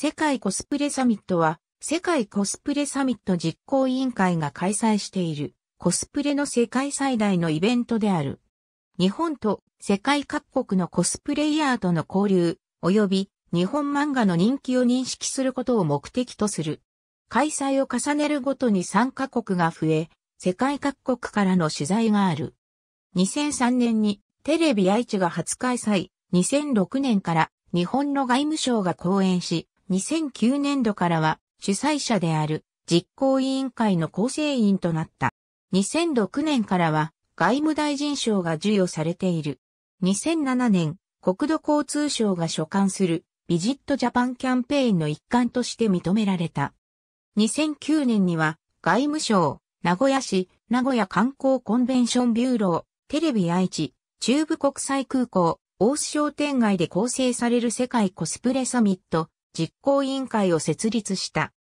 世界コスプレサミットは、世界コスプレサミット実行委員会が開催している、コスプレの世界最大のイベントである。日本と世界各国のコスプレイヤーとの交流、及び日本漫画の人気を認識することを目的とする。開催を重ねるごとに参加国が増え、世界各国からの取材がある。2003年にテレビ愛知が初開催、2006年から日本の外務省が講演し、2009年度からは主催者である実行委員会の構成員となった。2006年からは外務大臣賞が授与されている。2007年、国土交通省が所管するビジットジャパンキャンペーンの一環として認められた。2009年には外務省、名古屋市、名古屋観光コンベンションビューロー、テレビ愛知、中部国際空港、大須商店街で構成される世界コスプレサミット、実行委員会を設立した。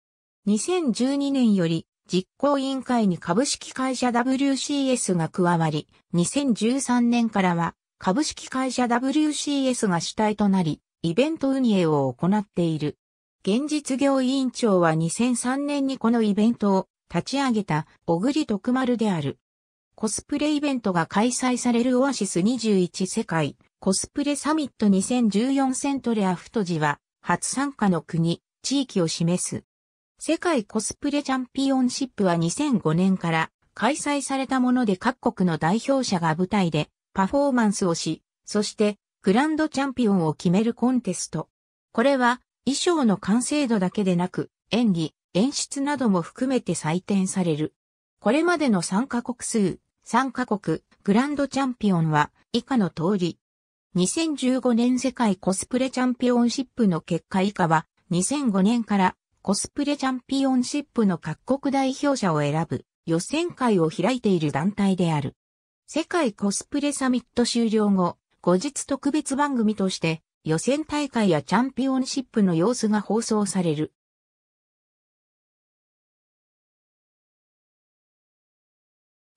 2012年より実行委員会に株式会社 WCS が加わり、2013年からは株式会社 WCS が主体となり、イベント運営を行っている。現実業委員長は2003年にこのイベントを立ち上げた小栗徳丸である。コスプレイベントが開催されるオアシス21世界コスプレサミット2014セントレアフトジは初参加の国、地域を示す。世界コスプレチャンピオンシップは2005年から開催されたもので各国の代表者が舞台でパフォーマンスをし、そしてグランドチャンピオンを決めるコンテスト。これは衣装の完成度だけでなく演技、演出なども含めて採点される。これまでの参加国数、参加国、グランドチャンピオンは以下の通り、2015年世界コスプレチャンピオンシップの結果以下は、2005年からコスプレチャンピオンシップの各国代表者を選ぶ予選会を開いている団体である。世界コスプレサミット終了後、後日特別番組として予選大会やチャンピオンシップの様子が放送される。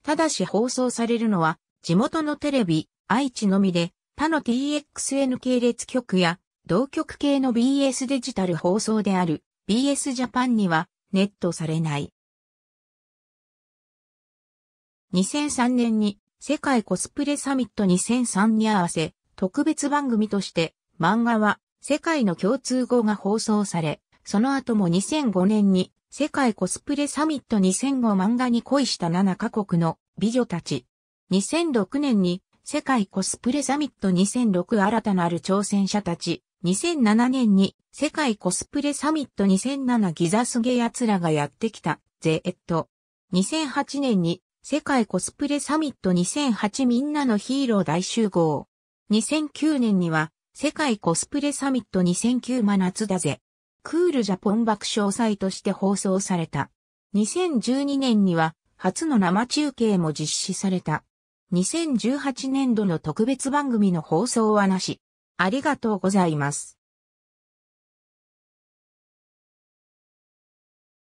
ただし放送されるのは地元のテレビ、愛知のみで他の TXN 系列局や同局系の BS デジタル放送である BS ジャパンにはネットされない。2003年に世界コスプレサミット2003に合わせ特別番組として漫画は世界の共通語が放送され、その後も2005年に世界コスプレサミット2005漫画に恋した7カ国の美女たち。2006年に世界コスプレサミット2006新たなる挑戦者たち、2007年に世界コスプレサミット2007ギザスゲ奴らがやってきた、ゼエット。2008年に世界コスプレサミット2008みんなのヒーロー大集合。2009年には世界コスプレサミット2009真夏だぜ。クールジャポン爆笑祭として放送された。2012年には初の生中継も実施された。2018年度の特別番組の放送はなし。ありがとうございます。